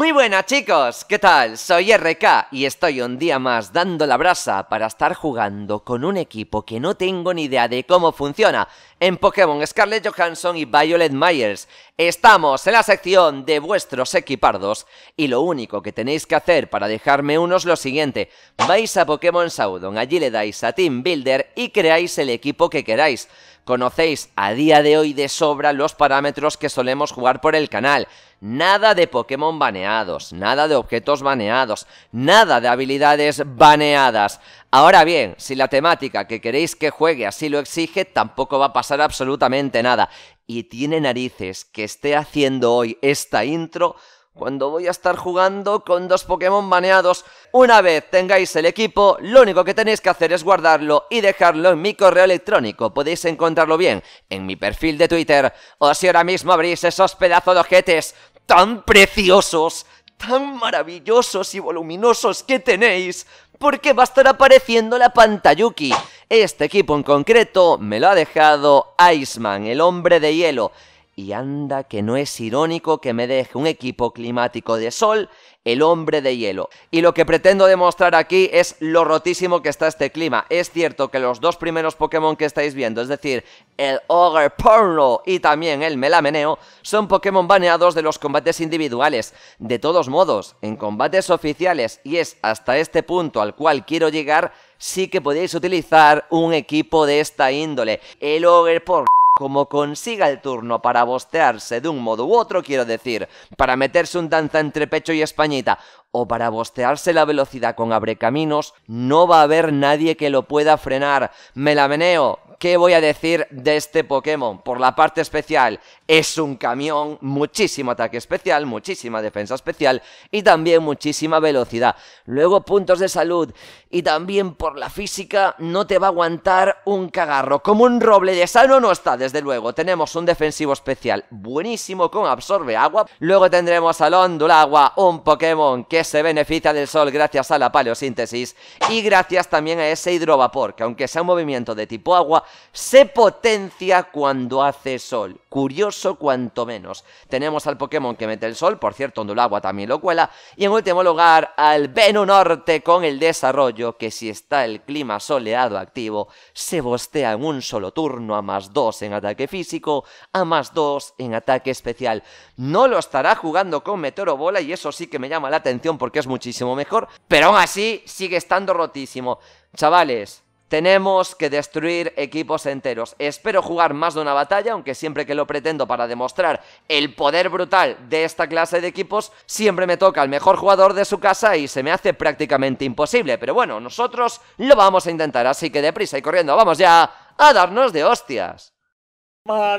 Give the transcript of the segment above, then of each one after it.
Muy buenas chicos, ¿qué tal? Soy RK y estoy un día más dando la brasa para estar jugando con un equipo que no tengo ni idea de cómo funciona en Pokémon Scarlett Johansson y Violet Myers. Estamos en la sección de vuestros equipardos y lo único que tenéis que hacer para dejarme unos es lo siguiente. Vais a Pokémon Saudon, allí le dais a Team Builder y creáis el equipo que queráis. Conocéis a día de hoy de sobra los parámetros que solemos jugar por el canal. Nada de Pokémon baneados, nada de objetos baneados, nada de habilidades baneadas. Ahora bien, si la temática que queréis que juegue así lo exige, tampoco va a pasar absolutamente nada. Y tiene narices que esté haciendo hoy esta intro cuando voy a estar jugando con dos Pokémon baneados. Una vez tengáis el equipo, lo único que tenéis que hacer es guardarlo y dejarlo en mi correo electrónico. Podéis encontrarlo bien en mi perfil de Twitter. O si ahora mismo abrís esos pedazos de ojetes tan preciosos, tan maravillosos y voluminosos que tenéis, porque va a estar apareciendo la Pantayuki. Este equipo en concreto me lo ha dejado Iceman, el hombre de hielo. Y anda que no es irónico que me deje un equipo climático de sol el hombre de hielo. Y lo que pretendo demostrar aquí es lo rotísimo que está este clima. Es cierto que los dos primeros Pokémon que estáis viendo, es decir, el Ogre Porno y también el Melameneo, son Pokémon baneados de los combates individuales. De todos modos, en combates oficiales, y es hasta este punto al cual quiero llegar, sí que podéis utilizar un equipo de esta índole. El Ogre Porno como consiga el turno para bostearse de un modo u otro, quiero decir, para meterse un danza entre pecho y españita o para bostearse la velocidad con abrecaminos, no va a haber nadie que lo pueda frenar. Me la meneo. ¿Qué voy a decir de este Pokémon? Por la parte especial, es un camión, muchísimo ataque especial, muchísima defensa especial y también muchísima velocidad. Luego puntos de salud y también por la física no te va a aguantar un cagarro. Como un roble de sano no está, desde luego. Tenemos un defensivo especial buenísimo con absorbe agua. Luego tendremos al Ondulagua, un Pokémon que se beneficia del sol gracias a la paleosíntesis y gracias también a ese hidrovapor, que aunque sea un movimiento de tipo agua, se potencia cuando hace sol curioso cuanto menos. Tenemos al Pokémon que mete el sol, por cierto, agua también lo cuela. Y en último lugar, al Venu Norte con el desarrollo, que si está el clima soleado activo, se bostea en un solo turno a más 2 en ataque físico, a más dos en ataque especial. No lo estará jugando con Meteorobola y eso sí que me llama la atención porque es muchísimo mejor, pero aún así sigue estando rotísimo. Chavales, tenemos que destruir equipos enteros. Espero jugar más de una batalla, aunque siempre que lo pretendo para demostrar el poder brutal de esta clase de equipos, siempre me toca el mejor jugador de su casa y se me hace prácticamente imposible. Pero bueno, nosotros lo vamos a intentar, así que deprisa y corriendo, vamos ya a darnos de hostias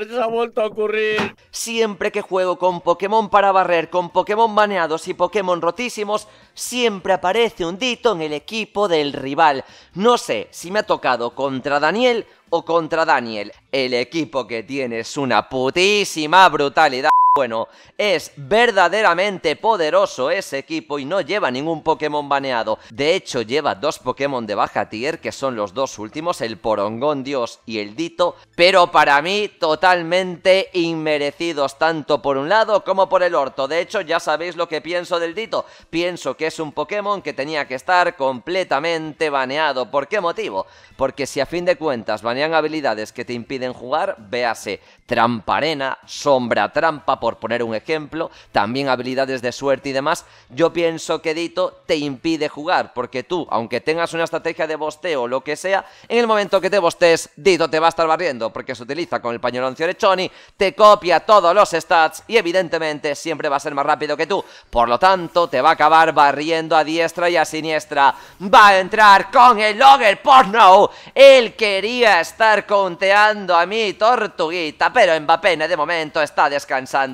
se ha vuelto a ocurrir. Siempre que juego con Pokémon para barrer, con Pokémon baneados y Pokémon rotísimos, siempre aparece un Dito en el equipo del rival. No sé si me ha tocado contra Daniel o contra Daniel. El equipo que tiene es una putísima brutalidad bueno, es verdaderamente poderoso ese equipo y no lleva ningún Pokémon baneado. De hecho, lleva dos Pokémon de baja tier, que son los dos últimos, el Porongón Dios y el Dito, pero para mí totalmente inmerecidos, tanto por un lado como por el orto. De hecho, ya sabéis lo que pienso del Dito. Pienso que es un Pokémon que tenía que estar completamente baneado. ¿Por qué motivo? Porque si a fin de cuentas banean habilidades que te impiden jugar, véase Tramparena, sombra trampa por poner un ejemplo, también habilidades de suerte y demás, yo pienso que Dito te impide jugar, porque tú, aunque tengas una estrategia de bosteo o lo que sea, en el momento que te bostees, Dito te va a estar barriendo, porque se utiliza con el pañolón Ciorechoni, te copia todos los stats y evidentemente siempre va a ser más rápido que tú, por lo tanto te va a acabar barriendo a diestra y a siniestra, va a entrar con el logger porno, él quería estar conteando a mi tortuguita, pero Mbappé de momento está descansando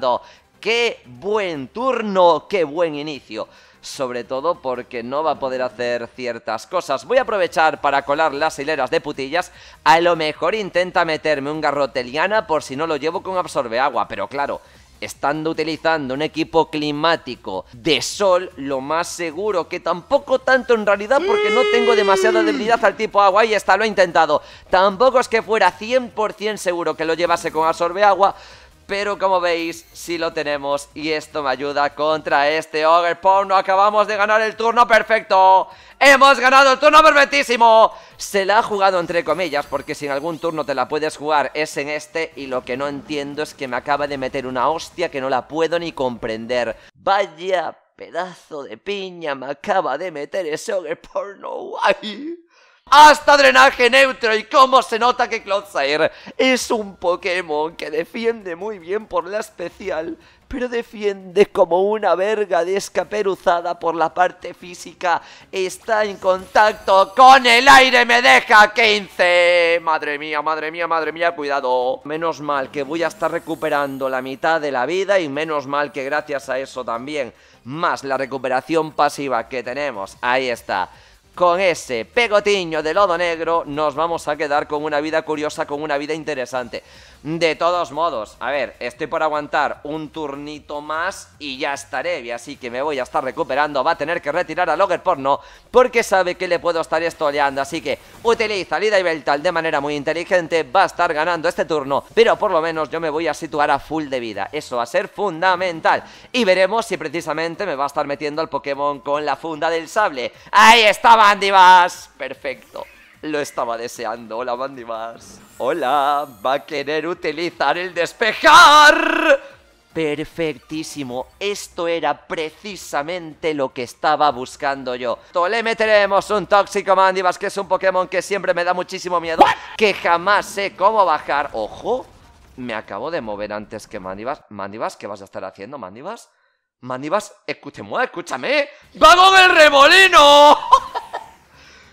¡Qué buen turno! ¡Qué buen inicio! sobre todo porque no va a poder hacer ciertas cosas. Voy a aprovechar para colar las hileras de putillas, a lo mejor intenta meterme un garrote liana por si no lo llevo con absorbe agua, pero claro, estando utilizando un equipo climático de sol, lo más seguro que tampoco tanto en realidad porque no tengo demasiada debilidad al tipo agua y está lo he intentado. Tampoco es que fuera 100% seguro que lo llevase con absorbe agua, pero como veis sí lo tenemos y esto me ayuda contra este Ogre Porno. Acabamos de ganar el turno perfecto. ¡Hemos ganado el turno perfectísimo! Se la ha jugado entre comillas porque si en algún turno te la puedes jugar es en este y lo que no entiendo es que me acaba de meter una hostia que no la puedo ni comprender. Vaya pedazo de piña me acaba de meter ese Ogre Porno. ¡Ay! hasta drenaje neutro. Y cómo se nota que Clodsire es un Pokémon que defiende muy bien por la especial, pero defiende como una verga de escaperuzada por la parte física. Está en contacto con el aire, me deja 15. Madre mía, madre mía, madre mía, cuidado. Menos mal que voy a estar recuperando la mitad de la vida y menos mal que gracias a eso también, más la recuperación pasiva que tenemos. Ahí está con ese pegotiño de lodo negro nos vamos a quedar con una vida curiosa, con una vida interesante. De todos modos, a ver, estoy por aguantar un turnito más y ya estaré, así que me voy a estar recuperando. Va a tener que retirar a Logger ¿no? porque sabe que le puedo estar estoleando, así que utiliza Lida y Beltal de manera muy inteligente, va a estar ganando este turno, pero por lo menos yo me voy a situar a full de vida, eso va a ser fundamental. Y veremos si precisamente me va a estar metiendo al Pokémon con la funda del sable. ¡Ahí estaba! Mandibas, Perfecto. Lo estaba deseando. Hola, Mandibas Hola. Va a querer utilizar el despejar. Perfectísimo, esto era precisamente lo que estaba buscando yo Le meteremos un Tóxico Mandibas, que es un Pokémon que siempre me da muchísimo miedo Que jamás sé cómo bajar ¡Ojo! Me acabo de mover antes que Mandibas Mandibas, ¿qué vas a estar haciendo, Mandibas? Mandibas, escúcheme, escúchame ¡Va con el remolino!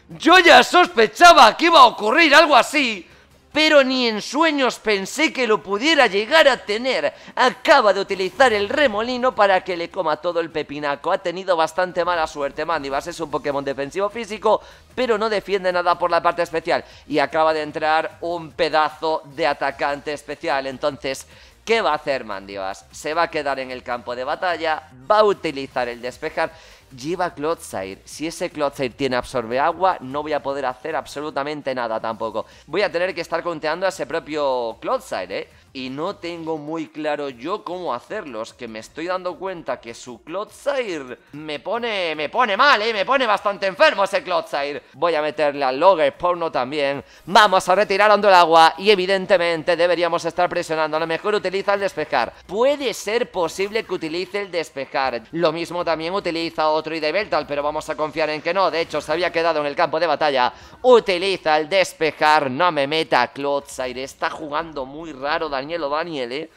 Yo ya sospechaba que iba a ocurrir algo así, pero ni en sueños pensé que lo pudiera llegar a tener. Acaba de utilizar el remolino para que le coma todo el pepinaco. Ha tenido bastante mala suerte. Mandibas es un Pokémon defensivo físico, pero no defiende nada por la parte especial. Y acaba de entrar un pedazo de atacante especial. Entonces, ¿qué va a hacer Mandibas? Se va a quedar en el campo de batalla, va a utilizar el despejar lleva Clotsire, Si ese Clotsire tiene absorbe agua, no voy a poder hacer absolutamente nada tampoco. Voy a tener que estar conteando a ese propio Clotsire, ¿eh? y no tengo muy claro yo cómo hacerlos, que me estoy dando cuenta que su Clothsire me pone, me pone mal, ¿eh? me pone bastante enfermo ese Clotsair. Voy a meterle al Logger Porno también. Vamos a retirar a el agua y evidentemente deberíamos estar presionando. A lo mejor utiliza el despejar. Puede ser posible que utilice el despejar. Lo mismo también utiliza otro y Beltal, pero vamos a confiar en que no. De hecho, se había quedado en el campo de batalla. Utiliza el despejar, no me meta Clothsire, Está jugando muy raro Daniel, ¿eh?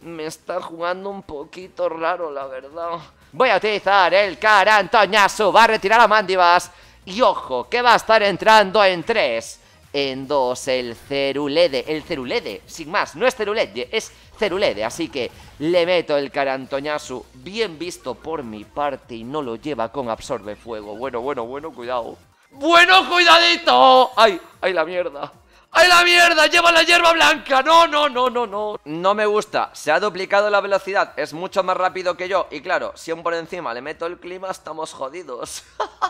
Me está jugando un poquito raro, la verdad. Voy a utilizar el Carantoñasu, Va a retirar a Mandibas. Y ojo, que va a estar entrando en 3. En 2, el Cerulede. El Cerulede, sin más. No es Cerulede, es Cerulede. Así que le meto el Carantoñasu Bien visto por mi parte. Y no lo lleva con absorbe fuego. Bueno, bueno, bueno, cuidado. Bueno, cuidadito. Ay, ay, la mierda. ¡Ay, la mierda! ¡Lleva la hierba blanca! ¡No, no, no, no, no! No me gusta. Se ha duplicado la velocidad. Es mucho más rápido que yo. Y claro, si aún por encima le meto el clima, estamos jodidos.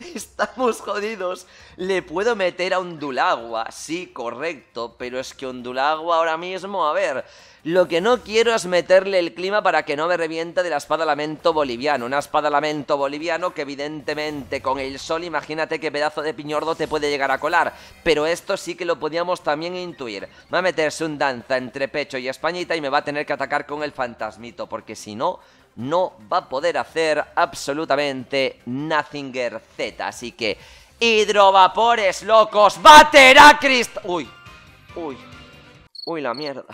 Estamos jodidos. Le puedo meter a Ondulagua, sí, correcto, pero es que Ondulagua ahora mismo, a ver, lo que no quiero es meterle el clima para que no me revienta de la espada lamento boliviano. Una espada lamento boliviano que evidentemente con el sol imagínate qué pedazo de piñordo te puede llegar a colar. Pero esto sí que lo podíamos también intuir. Va a meterse un danza entre pecho y españita y me va a tener que atacar con el fantasmito porque si no, no va a poder hacer absolutamente Nothinger Z. Así que, hidrovapores locos, a Crist... Uy, uy, uy la mierda.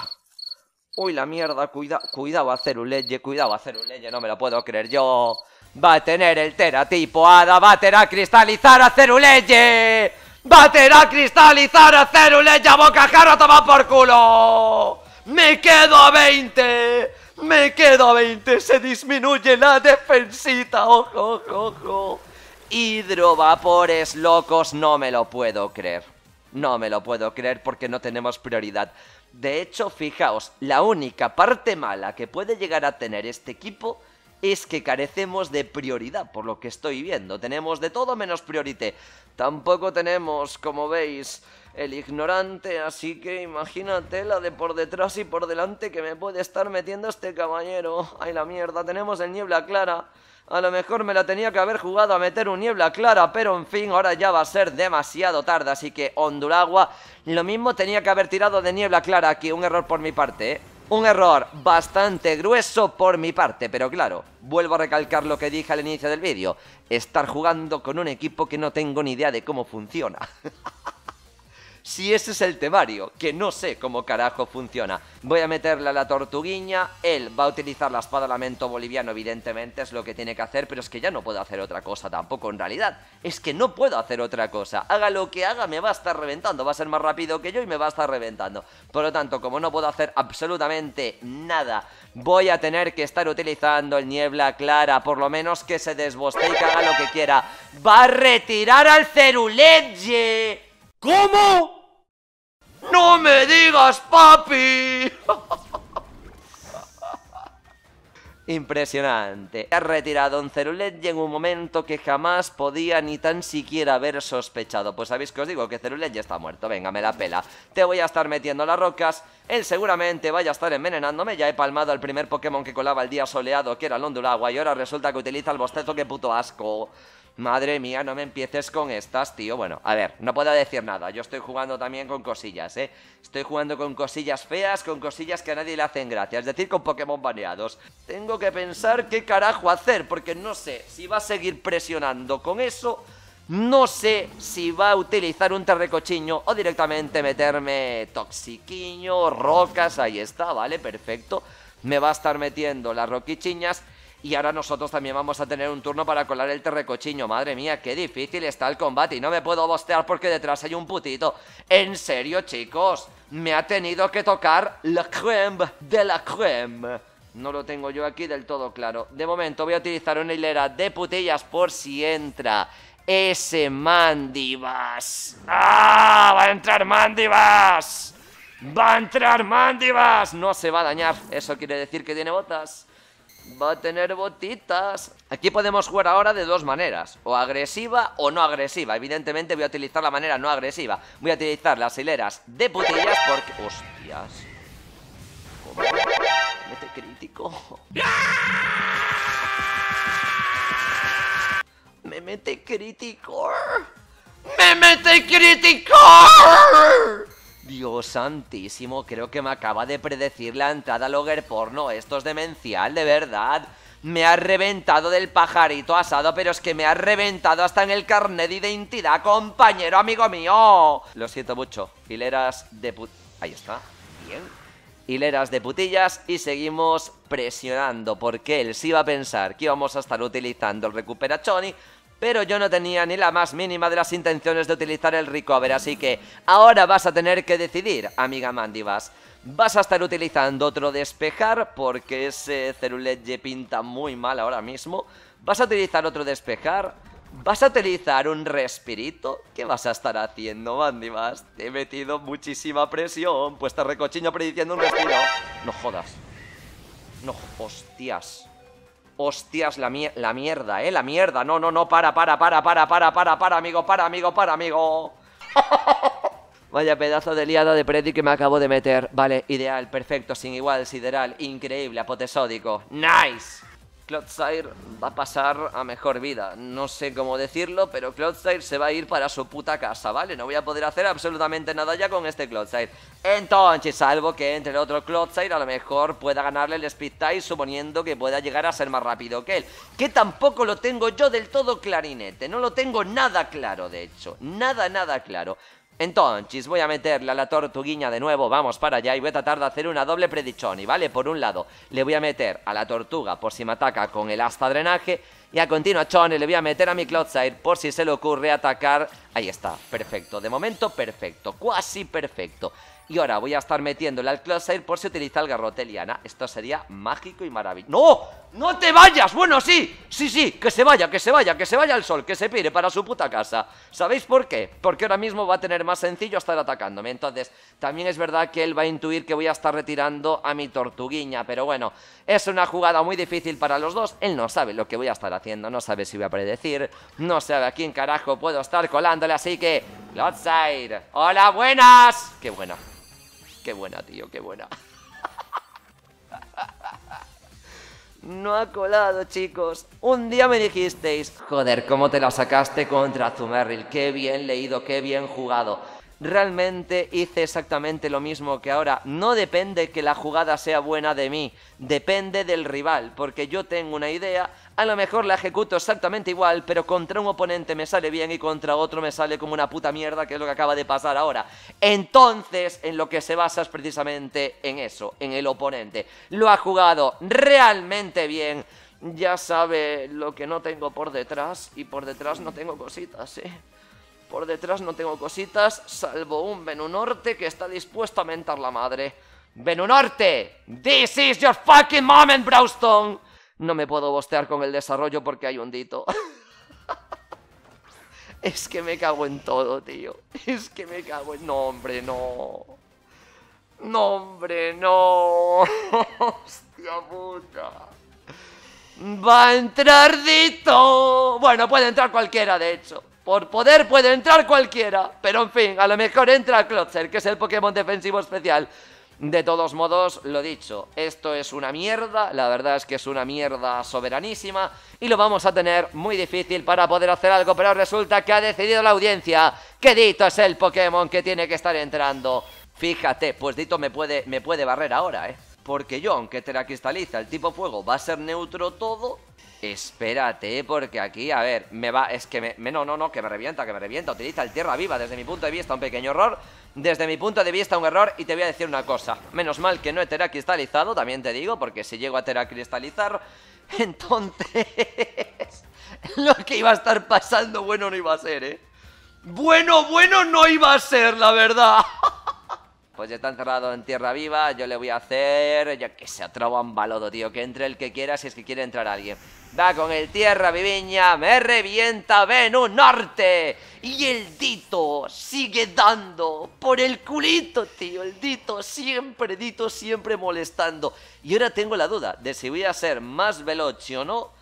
Uy, la mierda, cuidado, cuidado a Ceruleye, cuidado a hacer Ceruleye, no me lo puedo creer yo. Va a tener el teratipo Ada. va a cristalizar a Ceruleye. Baterá a cristalizar a Ceruleye, a Bocajarro, toma por culo. Me quedo a 20. Me quedo a 20. Se disminuye la defensita. Ojo, ojo, ojo. Hidrovapores locos. No me lo puedo creer. No me lo puedo creer porque no tenemos prioridad. De hecho, fijaos, la única parte mala que puede llegar a tener este equipo es que carecemos de prioridad, por lo que estoy viendo. Tenemos de todo menos priorité. Tampoco tenemos, como veis, el ignorante, así que imagínate la de por detrás y por delante que me puede estar metiendo este caballero. Ay, la mierda, tenemos el niebla clara. A lo mejor me la tenía que haber jugado a meter un niebla clara, pero en fin, ahora ya va a ser demasiado tarde, así que Honduragua, lo mismo tenía que haber tirado de niebla clara aquí, un error por mi parte, ¿eh? Un error bastante grueso por mi parte, pero claro, vuelvo a recalcar lo que dije al inicio del vídeo, estar jugando con un equipo que no tengo ni idea de cómo funciona. si ese es el temario, que no sé cómo carajo funciona. Voy a meterle a la tortuguilla. él va a utilizar la espada lamento boliviano, evidentemente es lo que tiene que hacer, pero es que ya no puedo hacer otra cosa tampoco en realidad. Es que no puedo hacer otra cosa. Haga lo que haga, me va a estar reventando, va a ser más rápido que yo y me va a estar reventando. Por lo tanto, como no puedo hacer absolutamente nada, voy a tener que estar utilizando el niebla clara, por lo menos que se desboste y que haga lo que quiera. ¡Va a retirar al ceruleye! ¿Cómo? ¡No me digas, papi! Impresionante. Ha retirado un Cerulet y en un momento que jamás podía ni tan siquiera haber sospechado. Pues sabéis que os digo que Cerulet ya está muerto. Venga, me la pela. Te voy a estar metiendo las rocas. Él seguramente vaya a estar envenenándome. Ya he palmado al primer Pokémon que colaba el día soleado, que era el Ondulagua. Y ahora resulta que utiliza el bostezo. ¡Qué puto asco! Madre mía, no me empieces con estas, tío. Bueno, a ver, no puedo decir nada. Yo estoy jugando también con cosillas, ¿eh? Estoy jugando con cosillas feas, con cosillas que a nadie le hacen gracia. Es decir, con Pokémon baneados. Tengo que pensar qué carajo hacer, porque no sé si va a seguir presionando con eso... No sé si va a utilizar un terrecochiño o directamente meterme toxiquiño, rocas, ahí está, ¿vale? Perfecto. Me va a estar metiendo las roquichiñas y ahora nosotros también vamos a tener un turno para colar el terrecochiño. Madre mía, qué difícil está el combate. Y no me puedo bostear porque detrás hay un putito. En serio, chicos. Me ha tenido que tocar la creme de la creme. No lo tengo yo aquí del todo claro. De momento voy a utilizar una hilera de putillas por si entra ese Mandibas. ¡Ah! ¡Va a entrar Mandibas! ¡Va a entrar Mandibas! No se va a dañar. Eso quiere decir que tiene botas va a tener botitas. Aquí podemos jugar ahora de dos maneras, o agresiva o no agresiva. Evidentemente voy a utilizar la manera no agresiva. Voy a utilizar las hileras de botellas porque... ¡Hostias! Me Mete crítico. Me mete crítico. Me mete crítico. Dios santísimo, creo que me acaba de predecir la entrada al por porno. Esto es demencial, de verdad. Me ha reventado del pajarito asado, pero es que me ha reventado hasta en el carnet de identidad, compañero, amigo mío. Lo siento mucho. Hileras de put... Ahí está. Bien. Hileras de putillas y seguimos presionando porque él sí iba a pensar que íbamos a estar utilizando el recuperación y pero yo no tenía ni la más mínima de las intenciones de utilizar el recover, así que ahora vas a tener que decidir, amiga Mandibas. Vas a estar utilizando otro despejar, porque ese Cerulet pinta muy mal ahora mismo. Vas a utilizar otro despejar, ¿Vas a utilizar un respirito? ¿Qué vas a estar haciendo, Mandibas? Te he metido muchísima presión, pues te recochiño prediciendo un respiro. No jodas. No, hostias. Hostias, la, la mierda, ¿eh? La mierda. No, no, no, para, para, para, para, para, para, para, amigo, para, amigo, para, amigo. Vaya pedazo de liada de predic que me acabo de meter. Vale, ideal, perfecto, sin igual, sideral, increíble, apotesódico. ¡Nice! Clodsire va a pasar a mejor vida. No sé cómo decirlo, pero Cloudside se va a ir para su puta casa, ¿vale? No voy a poder hacer absolutamente nada ya con este cloudside Entonces, salvo que entre el otro Clodsire a lo mejor pueda ganarle el Speed Tie, suponiendo que pueda llegar a ser más rápido que él. Que tampoco lo tengo yo del todo clarinete. No lo tengo nada claro, de hecho. Nada, nada claro. Entonces, voy a meterle a la tortuguilla de nuevo, vamos para allá y voy a tratar de hacer una doble Y ¿vale? Por un lado, le voy a meter a la tortuga por si me ataca con el hasta drenaje y a continuación le voy a meter a mi Cloudside por si se le ocurre atacar. Ahí está, perfecto, de momento perfecto, casi perfecto y ahora voy a estar metiéndole al closer por si utiliza el garrote liana. Esto sería mágico y maravilloso. ¡No! ¡No te vayas! Bueno, sí, sí, sí, que se vaya, que se vaya, que se vaya el sol, que se pire para su puta casa. ¿Sabéis por qué? Porque ahora mismo va a tener más sencillo estar atacándome. Entonces, también es verdad que él va a intuir que voy a estar retirando a mi tortuguiña, pero bueno, es una jugada muy difícil para los dos. Él no sabe lo que voy a estar haciendo, no sabe si voy a predecir, no sabe a quién carajo puedo estar colándole, así que... Lotside, hola, buenas. Qué bueno. Qué buena, tío, qué buena. No ha colado, chicos. Un día me dijisteis, joder, cómo te la sacaste contra Zumerril. Qué bien leído, qué bien jugado. Realmente hice exactamente lo mismo que ahora. No depende que la jugada sea buena de mí, depende del rival, porque yo tengo una idea, a lo mejor la ejecuto exactamente igual, pero contra un oponente me sale bien y contra otro me sale como una puta mierda, que es lo que acaba de pasar ahora. Entonces, en lo que se basa es precisamente en eso, en el oponente. Lo ha jugado realmente bien. Ya sabe lo que no tengo por detrás y por detrás no tengo cositas, ¿eh? Por detrás no tengo cositas, salvo un Venunorte que está dispuesto a mentar la madre. ¡Venunorte! this is your fucking moment, Browstone! No me puedo bostear con el desarrollo porque hay un dito. es que me cago en todo, tío. Es que me cago en... No, hombre, no. No, hombre, no. Hostia puta. Va a entrar Dito. Bueno, puede entrar cualquiera, de hecho. Por poder puede entrar cualquiera. Pero en fin, a lo mejor entra Clotzer, que es el Pokémon defensivo especial. De todos modos, lo dicho, esto es una mierda, la verdad es que es una mierda soberanísima y lo vamos a tener muy difícil para poder hacer algo, pero resulta que ha decidido la audiencia que Dito es el Pokémon que tiene que estar entrando. Fíjate, pues Dito me puede, me puede barrer ahora, ¿eh? Porque yo, aunque cristaliza el tipo fuego va a ser neutro todo, Espérate, eh, porque aquí, a ver, me va, es que me, no, no, no, que me revienta, que me revienta, utiliza el tierra viva, desde mi punto de vista un pequeño error, desde mi punto de vista un error, y te voy a decir una cosa, menos mal que no he teracristalizado, también te digo, porque si llego a teracristalizar, entonces, lo que iba a estar pasando bueno no iba a ser, ¿eh? Bueno, bueno no iba a ser, la verdad. Pues ya está encerrado en tierra viva, yo le voy a hacer, ya que se atraba un balodo, tío, que entre el que quiera si es que quiere entrar alguien da con el tierra, Viviña, me revienta un Norte. Y el Dito sigue dando por el culito, tío. El Dito siempre, Dito siempre molestando. Y ahora tengo la duda de si voy a ser más veloce o no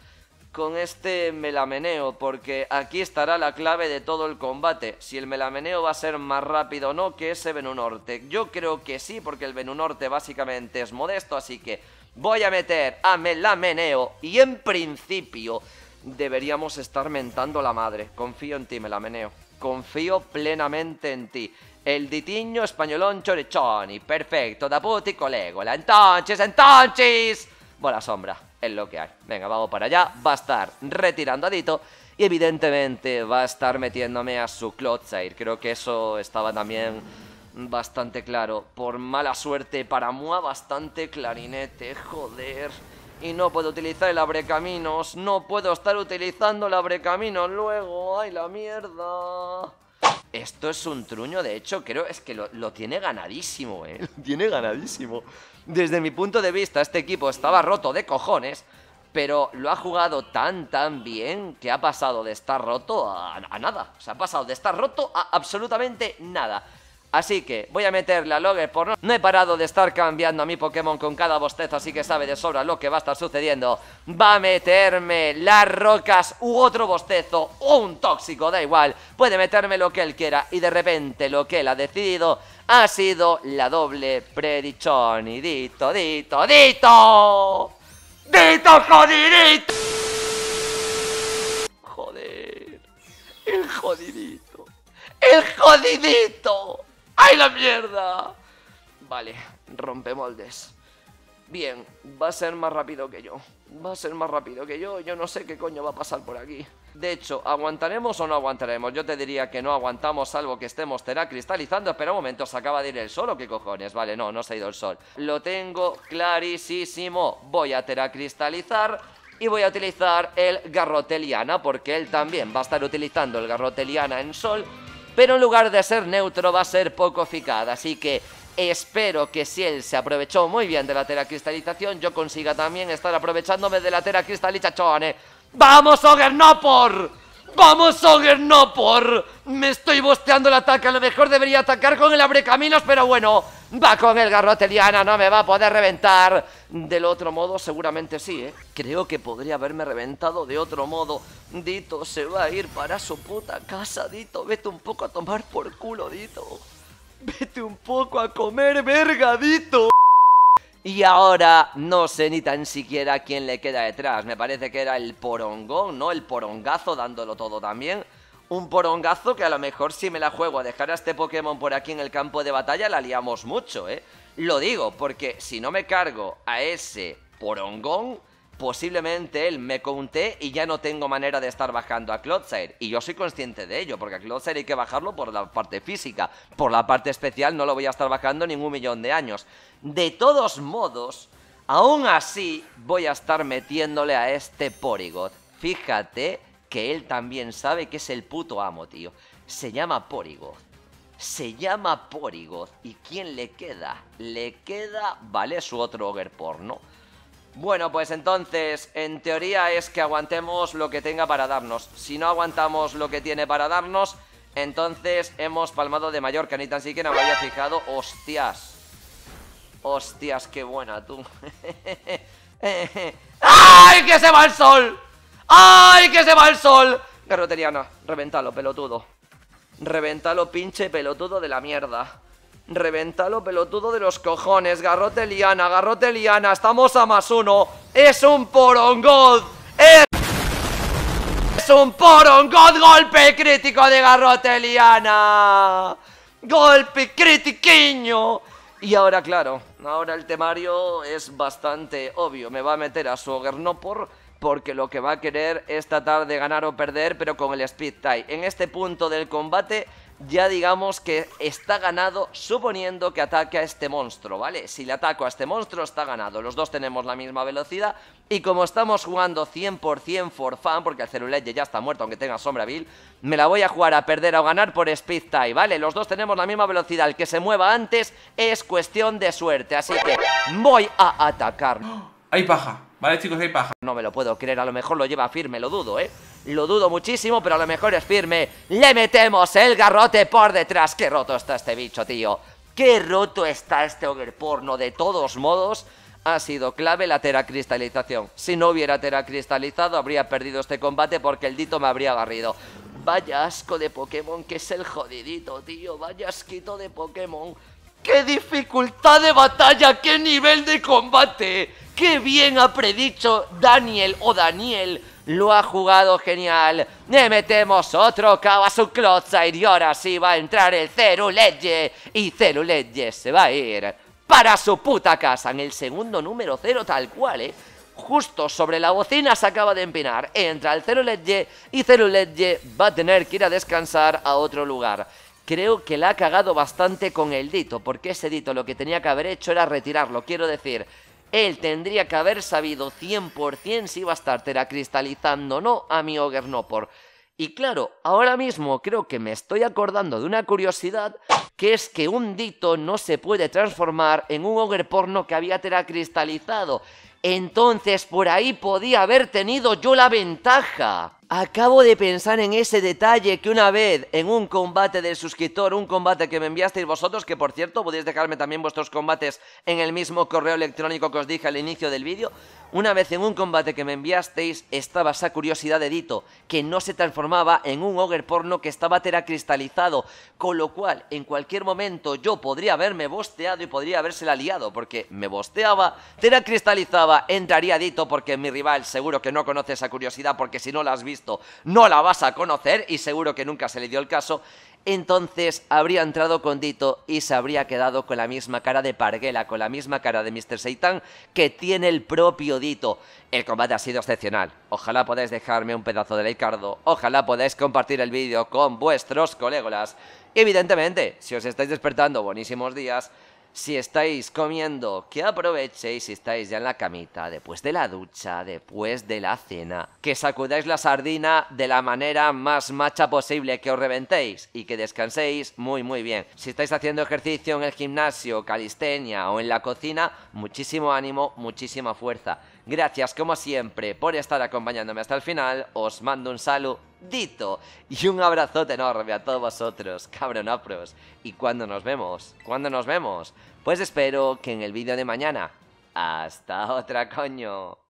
con este melameneo, porque aquí estará la clave de todo el combate. Si el melameneo va a ser más rápido o no que ese Norte. Yo creo que sí, porque el Norte básicamente es modesto, así que voy a meter a Melameneo y en principio deberíamos estar mentando la madre. Confío en ti, Melameneo, Confío plenamente en ti. El ditiño españolón chorechoni, perfecto, da puti colegola. Entonces, entonces. Buena sombra, es lo que hay. Venga, vamos para allá. Va a estar retirando a Dito y evidentemente va a estar metiéndome a su Clotzair. Creo que eso estaba también Bastante claro. Por mala suerte, para Mua, bastante clarinete, joder. Y no puedo utilizar el abrecaminos. No puedo estar utilizando el abrecaminos luego. ¡Ay, la mierda! Esto es un truño, de hecho, creo es que lo, tiene ganadísimo, ¿eh? Lo tiene ganadísimo. Desde mi punto de vista, este equipo estaba roto de cojones, pero lo ha jugado tan, tan bien que ha pasado de estar roto a, nada. O sea, ha pasado de estar roto a absolutamente nada. Así que voy a meterle a Logger por no... No he parado de estar cambiando a mi Pokémon con cada bostezo, así que sabe de sobra lo que va a estar sucediendo. Va a meterme las rocas u otro bostezo o un tóxico, da igual. Puede meterme lo que él quiera y de repente lo que él ha decidido ha sido la doble predichón. Y dito, dito, dito. ¡Dito, jodidito! Joder. El jodidito. El jodidito. ¡Ay, la mierda! Vale, rompe moldes. Bien, va a ser más rápido que yo. Va a ser más rápido que yo. Yo no sé qué coño va a pasar por aquí. De hecho, ¿aguantaremos o no aguantaremos? Yo te diría que no aguantamos, salvo que estemos cristalizando. Espera un momento, se acaba de ir el sol o qué cojones. Vale, no, no se ha ido el sol. Lo tengo clarísimo. Voy a teracristalizar y voy a utilizar el garroteliana porque él también va a estar utilizando el garroteliana en sol pero en lugar de ser neutro va a ser poco eficaz, así que Espero que si él se aprovechó muy bien de la tera cristalización, yo consiga también estar aprovechándome de la tera cristalizazione. ¿eh? ¡Vamos, Ogernopor! Vamos, ogre, no por. Me estoy bosteando el ataque. A lo mejor debería atacar con el abrecaminos, pero bueno, va con el garrote Diana No me va a poder reventar. Del otro modo, seguramente sí, ¿eh? Creo que podría haberme reventado de otro modo. Dito se va a ir para su puta casa, Dito. Vete un poco a tomar por culo, Dito. Vete un poco a comer, vergadito. Y ahora no sé ni tan siquiera quién le queda detrás. Me parece que era el porongón, ¿no? El porongazo dándolo todo también. Un porongazo que a lo mejor si me la juego a dejar a este Pokémon por aquí en el campo de batalla la liamos mucho, ¿eh? Lo digo porque si no me cargo a ese porongón posiblemente él me conté y ya no tengo manera de estar bajando a Clodsire. Y yo soy consciente de ello, porque a Clodsire hay que bajarlo por la parte física. Por la parte especial no lo voy a estar bajando ningún millón de años. De todos modos, aún así voy a estar metiéndole a este Porigoth. Fíjate que él también sabe que es el puto amo, tío. Se llama Porigoth. se llama Porigoth. ¿Y quién le queda? Le queda, vale, su otro ogre porno. Bueno, pues entonces, en teoría es que aguantemos lo que tenga para darnos. Si no aguantamos lo que tiene para darnos, entonces hemos palmado de Mallorca. Ni tan siquiera me haya fijado. ¡Hostias! ¡Hostias, qué buena, tú! ¡Ay, que se va el sol! ¡Ay, que se va el sol! Garroteriana, reventalo, pelotudo. Reventalo, pinche pelotudo de la mierda. Reventalo pelotudo de los cojones. Garrote liana, garrote liana. Estamos a más uno. Es un porongod. Es... es un porongod. Golpe crítico de garrote liana. Golpe critiquiño. Y ahora, claro, ahora el temario es bastante obvio. Me va a meter a su Ogernopor porque lo que va a querer es tratar de ganar o perder, pero con el speed tie. En este punto del combate ya digamos que está ganado suponiendo que ataque a este monstruo, ¿vale? Si le ataco a este monstruo está ganado, los dos tenemos la misma velocidad y como estamos jugando 100% for fun, porque el celular ya está muerto aunque tenga sombra bill, me la voy a jugar a perder o ganar por speed tie, ¿vale? Los dos tenemos la misma velocidad, el que se mueva antes es cuestión de suerte, así que voy a atacar. Hay paja, ¿vale chicos? Hay paja. No me lo puedo creer, a lo mejor lo lleva firme, lo dudo, ¿eh? Lo dudo muchísimo, pero a lo mejor es firme. Le metemos el garrote por detrás. Qué roto está este bicho, tío. Qué roto está este ogre porno. De todos modos, ha sido clave la teracristalización. Si no hubiera teracristalizado, habría perdido este combate porque el dito me habría agarrido. Vaya asco de Pokémon que es el jodidito, tío. Vaya asquito de Pokémon. ¡Qué dificultad de batalla! ¡Qué nivel de combate! ¡Qué bien ha predicho Daniel o Daniel lo ha jugado genial. Le metemos otro cabo a su y ahora sí va a entrar el Ceruleye. Y Ceruleye se va a ir para su puta casa en el segundo número cero tal cual, ¿eh? Justo sobre la bocina se acaba de empinar. Entra el Ceruleye y Ceruleye va a tener que ir a descansar a otro lugar creo que la ha cagado bastante con el dito, porque ese dito lo que tenía que haber hecho era retirarlo. Quiero decir, él tendría que haber sabido 100% si iba a estar teracristalizando o no a mi Ogre Y claro, ahora mismo creo que me estoy acordando de una curiosidad que es que un dito no se puede transformar en un ogre porno que había teracristalizado entonces por ahí podía haber tenido yo la ventaja. Acabo de pensar en ese detalle que una vez en un combate del suscriptor, un combate que me enviasteis vosotros, que por cierto podéis dejarme también vuestros combates en el mismo correo electrónico que os dije al inicio del vídeo, una vez en un combate que me enviasteis estaba esa curiosidad de Dito, que no se transformaba en un ogre porno que estaba teracristalizado, con lo cual en cualquier momento yo podría haberme bosteado y podría habérsela liado, porque me bosteaba, teracristalizaba, entraría Dito porque mi rival seguro que no conoce esa curiosidad porque si no la has visto no la vas a conocer y seguro que nunca se le dio el caso. Entonces habría entrado con Dito y se habría quedado con la misma cara de Parguela, con la misma cara de Mr. Seitan que tiene el propio Dito. El combate ha sido excepcional. Ojalá podáis dejarme un pedazo de leicardo. Ojalá podáis compartir el vídeo con vuestros colegas. Evidentemente, si os estáis despertando, buenísimos días si estáis comiendo, que aprovechéis si estáis ya en la camita, después de la ducha, después de la cena, que sacudáis la sardina de la manera más macha posible, que os reventéis y que descanséis muy muy bien. Si estáis haciendo ejercicio en el gimnasio, calistenia o en la cocina, muchísimo ánimo, muchísima fuerza. Gracias como siempre por estar acompañándome hasta el final, os mando un saludo y un abrazote enorme a todos vosotros, cabronapros. ¿Y cuando nos vemos? cuando nos vemos? Pues espero que en el vídeo de mañana. ¡Hasta otra, coño!